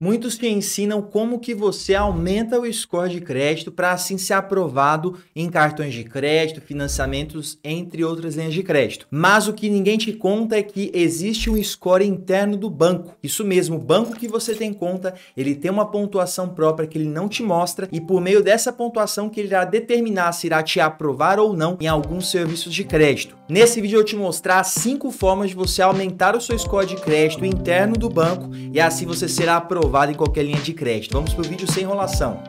Muitos te ensinam como que você aumenta o score de crédito para assim ser aprovado em cartões de crédito, financiamentos, entre outras linhas de crédito. Mas o que ninguém te conta é que existe um score interno do banco. Isso mesmo, o banco que você tem conta, ele tem uma pontuação própria que ele não te mostra e por meio dessa pontuação que ele irá determinar se irá te aprovar ou não em alguns serviços de crédito. Nesse vídeo eu te mostrar cinco formas de você aumentar o seu score de crédito interno do banco e assim você será aprovado aprovado em qualquer linha de crédito. Vamos para o vídeo sem enrolação.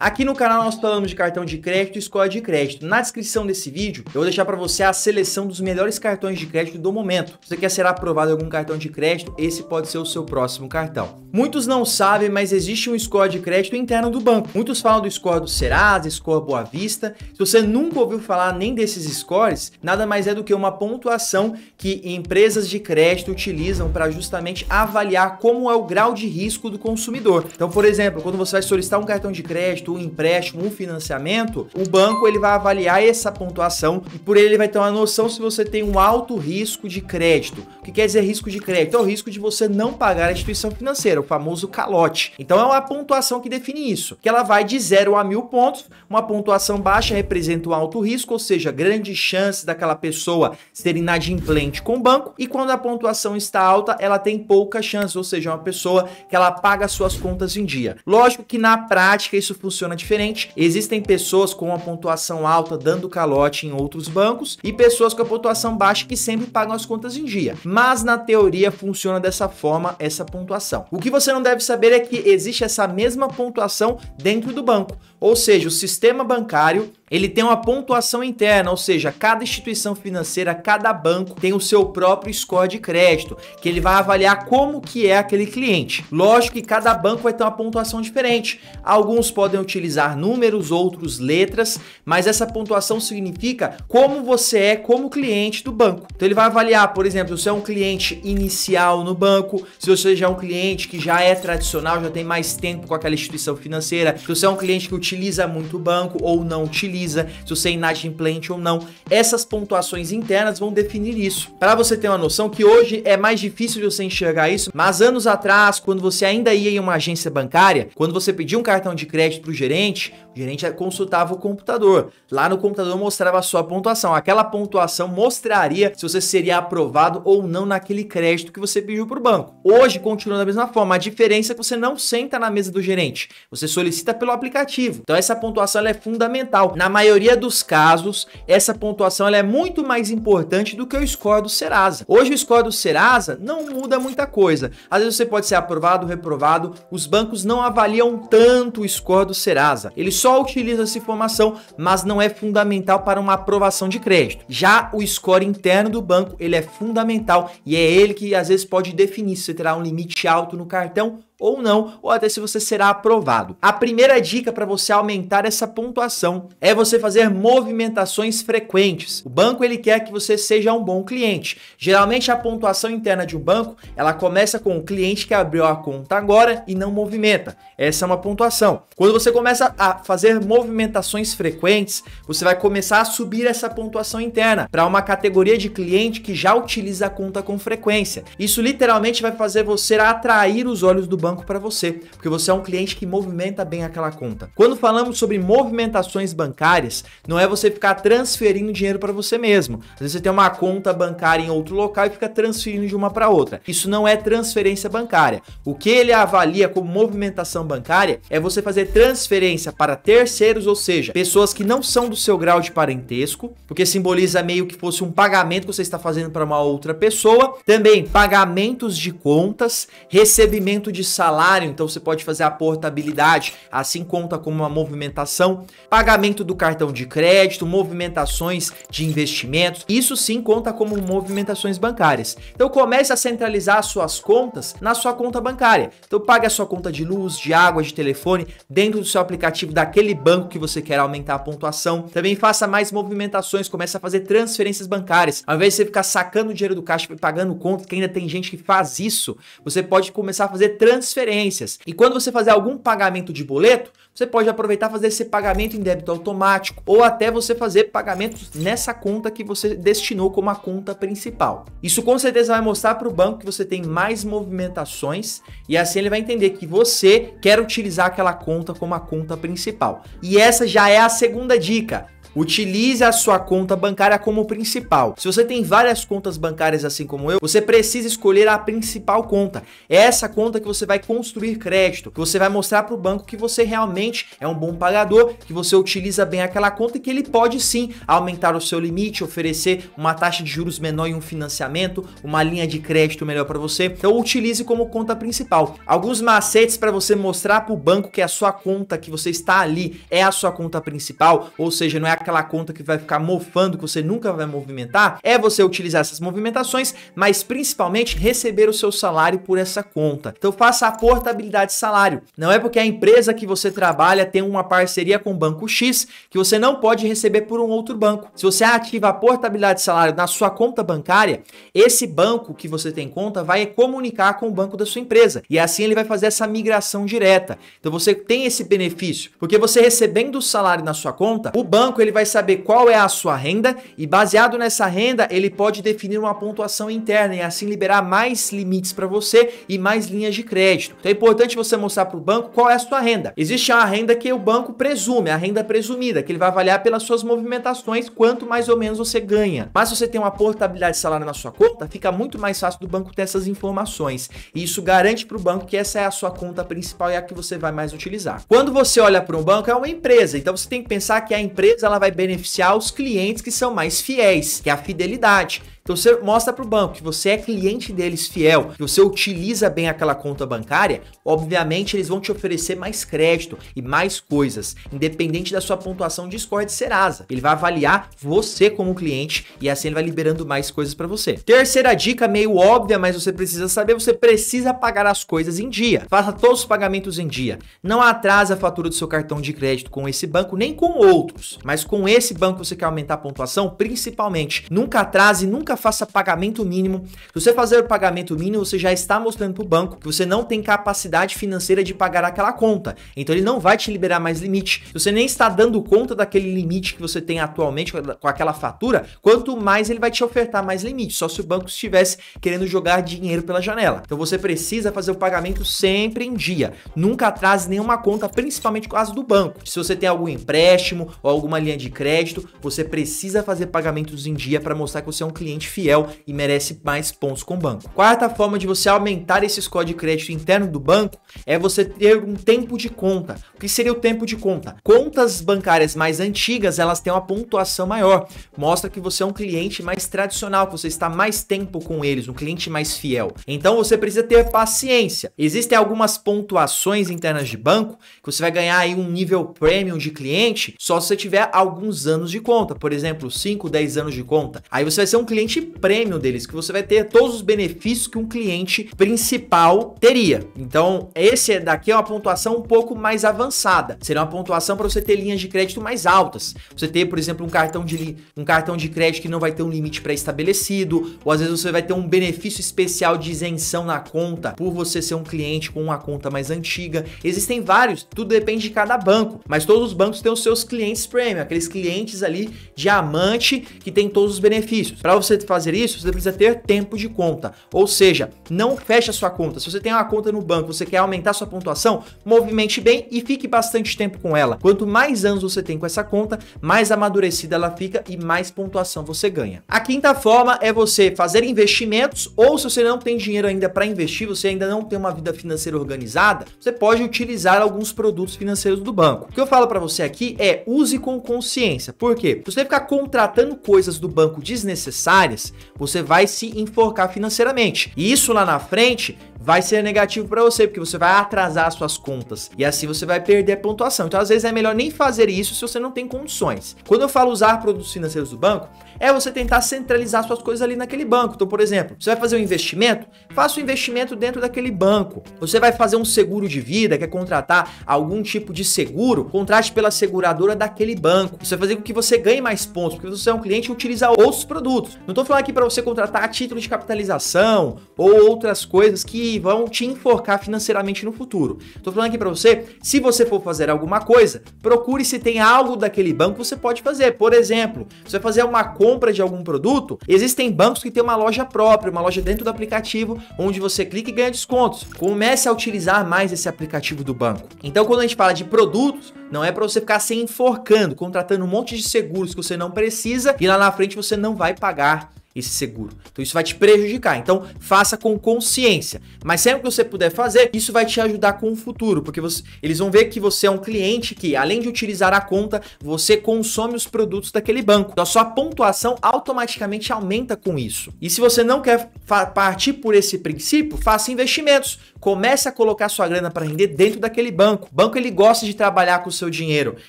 Aqui no canal nós falamos de cartão de crédito e escola de crédito. Na descrição desse vídeo, eu vou deixar para você a seleção dos melhores cartões de crédito do momento. Se você quer ser aprovado em algum cartão de crédito, esse pode ser o seu próximo cartão. Muitos não sabem, mas existe um score de crédito interno do banco. Muitos falam do score do Serasa, score Boa Vista. Se você nunca ouviu falar nem desses scores, nada mais é do que uma pontuação que empresas de crédito utilizam para justamente avaliar como é o grau de risco do consumidor. Então, por exemplo, quando você vai solicitar um cartão de crédito, crédito, um empréstimo, um financiamento, o banco ele vai avaliar essa pontuação e por ele ele vai ter uma noção se você tem um alto risco de crédito. O que quer dizer risco de crédito? É o risco de você não pagar a instituição financeira, o famoso calote. Então é uma pontuação que define isso, que ela vai de 0 a mil pontos. Uma pontuação baixa representa um alto risco, ou seja, grande chance daquela pessoa ser inadimplente com o banco. E quando a pontuação está alta, ela tem pouca chance, ou seja, é uma pessoa que ela paga suas contas em dia. Lógico que na prática isso funciona funciona diferente. Existem pessoas com uma pontuação alta dando calote em outros bancos e pessoas com a pontuação baixa que sempre pagam as contas em dia. Mas na teoria funciona dessa forma essa pontuação. O que você não deve saber é que existe essa mesma pontuação dentro do banco, ou seja, o sistema bancário ele tem uma pontuação interna, ou seja, cada instituição financeira, cada banco tem o seu próprio score de crédito, que ele vai avaliar como que é aquele cliente. Lógico que cada banco vai ter uma pontuação diferente. Alguns podem utilizar números, outros letras, mas essa pontuação significa como você é como cliente do banco. Então ele vai avaliar, por exemplo, se você é um cliente inicial no banco, se você já é um cliente que já é tradicional, já tem mais tempo com aquela instituição financeira, se você é um cliente que utiliza muito o banco ou não utiliza utiliza, se você é inadimplente ou não. Essas pontuações internas vão definir isso. Para você ter uma noção que hoje é mais difícil de você enxergar isso, mas anos atrás, quando você ainda ia em uma agência bancária, quando você pedia um cartão de crédito para o gerente, gerente consultava o computador. Lá no computador mostrava a sua pontuação. Aquela pontuação mostraria se você seria aprovado ou não naquele crédito que você pediu para o banco. Hoje continua da mesma forma. A diferença é que você não senta na mesa do gerente. Você solicita pelo aplicativo. Então essa pontuação é fundamental. Na maioria dos casos, essa pontuação é muito mais importante do que o score do Serasa. Hoje o score do Serasa não muda muita coisa. Às vezes você pode ser aprovado, reprovado. Os bancos não avaliam tanto o score do Serasa. Eles só só utiliza essa informação, mas não é fundamental para uma aprovação de crédito. Já o score interno do banco, ele é fundamental e é ele que às vezes pode definir se você terá um limite alto no cartão ou não, ou até se você será aprovado. A primeira dica para você aumentar essa pontuação é você fazer movimentações frequentes. O banco ele quer que você seja um bom cliente. Geralmente a pontuação interna de um banco, ela começa com o cliente que abriu a conta agora e não movimenta. Essa é uma pontuação. Quando você começa a fazer movimentações frequentes, você vai começar a subir essa pontuação interna para uma categoria de cliente que já utiliza a conta com frequência. Isso literalmente vai fazer você atrair os olhos do banco banco para você, porque você é um cliente que movimenta bem aquela conta. Quando falamos sobre movimentações bancárias, não é você ficar transferindo dinheiro para você mesmo. Às vezes você tem uma conta bancária em outro local e fica transferindo de uma para outra. Isso não é transferência bancária. O que ele avalia como movimentação bancária é você fazer transferência para terceiros, ou seja, pessoas que não são do seu grau de parentesco, porque simboliza meio que fosse um pagamento que você está fazendo para uma outra pessoa. Também pagamentos de contas, recebimento de salário, então você pode fazer a portabilidade, assim conta como uma movimentação, pagamento do cartão de crédito, movimentações de investimentos, isso sim conta como movimentações bancárias. Então comece a centralizar suas contas na sua conta bancária. Então pague a sua conta de luz, de água, de telefone dentro do seu aplicativo daquele banco que você quer aumentar a pontuação. Também faça mais movimentações, comece a fazer transferências bancárias. Ao invés de você ficar sacando dinheiro do caixa e pagando conta, que ainda tem gente que faz isso, você pode começar a fazer transferências transferências. E quando você fazer algum pagamento de boleto, você pode aproveitar fazer esse pagamento em débito automático ou até você fazer pagamentos nessa conta que você destinou como a conta principal. Isso com certeza vai mostrar para o banco que você tem mais movimentações e assim ele vai entender que você quer utilizar aquela conta como a conta principal. E essa já é a segunda dica. Utilize a sua conta bancária como principal. Se você tem várias contas bancárias assim como eu, você precisa escolher a principal conta. É essa conta que você vai construir crédito, que você vai mostrar para o banco que você realmente é um bom pagador, que você utiliza bem aquela conta e que ele pode sim aumentar o seu limite, oferecer uma taxa de juros menor e um financiamento, uma linha de crédito melhor para você. Então utilize como conta principal. Alguns macetes para você mostrar para o banco que a sua conta que você está ali é a sua conta principal, ou seja, não é a aquela conta que vai ficar mofando, que você nunca vai movimentar, é você utilizar essas movimentações, mas principalmente receber o seu salário por essa conta. Então faça a portabilidade de salário. Não é porque a empresa que você trabalha tem uma parceria com o banco X que você não pode receber por um outro banco. Se você ativa a portabilidade de salário na sua conta bancária, esse banco que você tem conta vai comunicar com o banco da sua empresa e assim ele vai fazer essa migração direta. Então você tem esse benefício, porque você recebendo o salário na sua conta, o banco ele vai vai saber qual é a sua renda e baseado nessa renda, ele pode definir uma pontuação interna e assim liberar mais limites para você e mais linhas de crédito. Então é importante você mostrar para o banco qual é a sua renda. Existe a renda que o banco presume, a renda presumida, que ele vai avaliar pelas suas movimentações quanto mais ou menos você ganha. Mas se você tem uma portabilidade salarial na sua conta, fica muito mais fácil do banco ter essas informações. E isso garante para o banco que essa é a sua conta principal e é a que você vai mais utilizar. Quando você olha para um banco, é uma empresa, então você tem que pensar que a empresa ela ela vai beneficiar os clientes que são mais fiéis, que é a fidelidade. Então você mostra para o banco que você é cliente deles fiel, que você utiliza bem aquela conta bancária, obviamente eles vão te oferecer mais crédito e mais coisas, independente da sua pontuação de score de Serasa. Ele vai avaliar você como cliente e assim ele vai liberando mais coisas para você. Terceira dica, meio óbvia, mas você precisa saber, você precisa pagar as coisas em dia. Faça todos os pagamentos em dia. Não atrasa a fatura do seu cartão de crédito com esse banco, nem com outros, mas com esse banco você quer aumentar a pontuação, principalmente. Nunca atrase, nunca faça pagamento mínimo. Se você fazer o pagamento mínimo, você já está mostrando para o banco que você não tem capacidade financeira de pagar aquela conta. Então ele não vai te liberar mais limite. Se você nem está dando conta daquele limite que você tem atualmente com aquela fatura, quanto mais ele vai te ofertar mais limite. Só se o banco estivesse querendo jogar dinheiro pela janela. Então você precisa fazer o pagamento sempre em dia. Nunca atrase nenhuma conta, principalmente com as do banco. Se você tem algum empréstimo ou alguma linha de crédito, você precisa fazer pagamentos em dia para mostrar que você é um cliente cliente fiel e merece mais pontos com o banco. Quarta forma de você aumentar esse score de crédito interno do banco é você ter um tempo de conta. O que seria o tempo de conta? Contas bancárias mais antigas, elas têm uma pontuação maior. Mostra que você é um cliente mais tradicional, que você está mais tempo com eles, um cliente mais fiel. Então você precisa ter paciência. Existem algumas pontuações internas de banco que você vai ganhar aí um nível premium de cliente só se você tiver alguns anos de conta, por exemplo, 5, 10 anos de conta. Aí você vai ser um cliente cliente premium deles, que você vai ter todos os benefícios que um cliente principal teria. Então, esse daqui é uma pontuação um pouco mais avançada. Seria uma pontuação para você ter linhas de crédito mais altas. Você ter, por exemplo, um cartão de, um cartão de crédito que não vai ter um limite pré-estabelecido, ou às vezes você vai ter um benefício especial de isenção na conta por você ser um cliente com uma conta mais antiga. Existem vários, tudo depende de cada banco, mas todos os bancos têm os seus clientes premium, aqueles clientes ali diamante que tem todos os benefícios. Para você fazer isso, você precisa ter tempo de conta. Ou seja, não feche a sua conta. Se você tem uma conta no banco, você quer aumentar sua pontuação, movimente bem e fique bastante tempo com ela. Quanto mais anos você tem com essa conta, mais amadurecida ela fica e mais pontuação você ganha. A quinta forma é você fazer investimentos ou se você não tem dinheiro ainda para investir, você ainda não tem uma vida financeira organizada, você pode utilizar alguns produtos financeiros do banco. O que eu falo para você aqui é use com consciência. Por quê? Se você ficar contratando coisas do banco desnecessárias, áreas, você vai se enforcar financeiramente. E isso lá na frente vai ser negativo para você, porque você vai atrasar suas contas e assim você vai perder a pontuação. Então, às vezes é melhor nem fazer isso se você não tem condições. Quando eu falo usar produtos financeiros do banco, é você tentar centralizar suas coisas ali naquele banco. Então, por exemplo, você vai fazer um investimento? Faça o um investimento dentro daquele banco. Você vai fazer um seguro de vida, quer contratar algum tipo de seguro, contrate pela seguradora daquele banco. Isso vai fazer com que você ganhe mais pontos, porque você é um cliente e utiliza outros produtos. Não estou falando aqui para você contratar a título de capitalização ou outras coisas que vão te enforcar financeiramente no futuro. Estou falando aqui para você, se você for fazer alguma coisa, procure se tem algo daquele banco que você pode fazer. Por exemplo, você vai fazer uma conta compra de algum produto, existem bancos que têm uma loja própria, uma loja dentro do aplicativo, onde você clica e ganha descontos. Comece a utilizar mais esse aplicativo do banco. Então, quando a gente fala de produtos, não é para você ficar se enforcando, contratando um monte de seguros que você não precisa e lá na frente você não vai pagar esse seguro. Então isso vai te prejudicar. Então faça com consciência. Mas sempre é que você puder fazer, isso vai te ajudar com o futuro, porque você, eles vão ver que você é um cliente que, além de utilizar a conta, você consome os produtos daquele banco. Então a sua pontuação automaticamente aumenta com isso. E se você não quer partir por esse princípio, faça investimentos comece a colocar sua grana para render dentro daquele banco. O banco ele gosta de trabalhar com o seu dinheiro.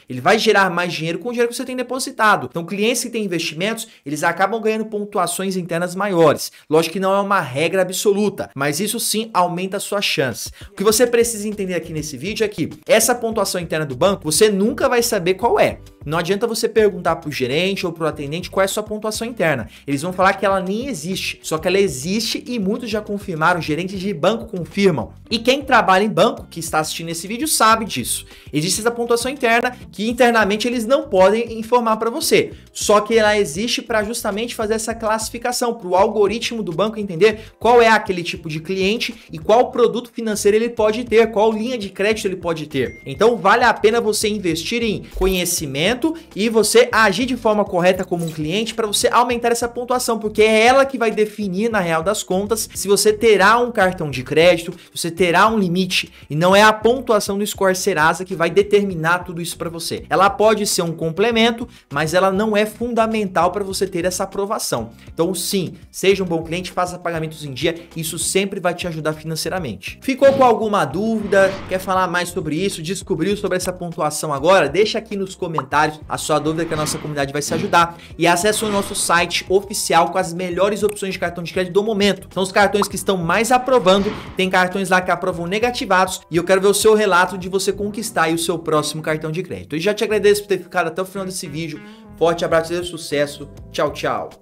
Ele vai gerar mais dinheiro com o dinheiro que você tem depositado. Então, clientes que têm investimentos, eles acabam ganhando pontuações internas maiores. Lógico que não é uma regra absoluta, mas isso sim aumenta a sua chance. O que você precisa entender aqui nesse vídeo é que essa pontuação interna do banco, você nunca vai saber qual é. Não adianta você perguntar pro gerente ou pro atendente qual é a sua pontuação interna. Eles vão falar que ela nem existe. Só que ela existe e muitos já confirmaram, gerentes de banco confirmam. E quem trabalha em banco, que está assistindo esse vídeo, sabe disso. Existe essa pontuação interna que internamente eles não podem informar para você. Só que ela existe para justamente fazer essa classificação, para o algoritmo do banco entender qual é aquele tipo de cliente e qual produto financeiro ele pode ter, qual linha de crédito ele pode ter. Então vale a pena você investir em conhecimento e você agir de forma correta como um cliente para você aumentar essa pontuação, porque é ela que vai definir na real das contas se você terá um cartão de crédito, você terá um limite e não é a pontuação do Score Serasa que vai determinar tudo isso para você. Ela pode ser um complemento, mas ela não é fundamental para você ter essa aprovação. Então sim, seja um bom cliente, faça pagamentos em dia, isso sempre vai te ajudar financeiramente. Ficou com alguma dúvida? Quer falar mais sobre isso? Descobriu sobre essa pontuação agora? Deixa aqui nos comentários comentários a sua dúvida que a nossa comunidade vai se ajudar. E acesse o nosso site oficial com as melhores opções de cartão de crédito do momento. São os cartões que estão mais aprovando, tem cartões lá que aprovam negativados e eu quero ver o seu relato de você conquistar o seu próximo cartão de crédito. E já te agradeço por ter ficado até o final desse vídeo. Forte abraço e sucesso. Tchau, tchau.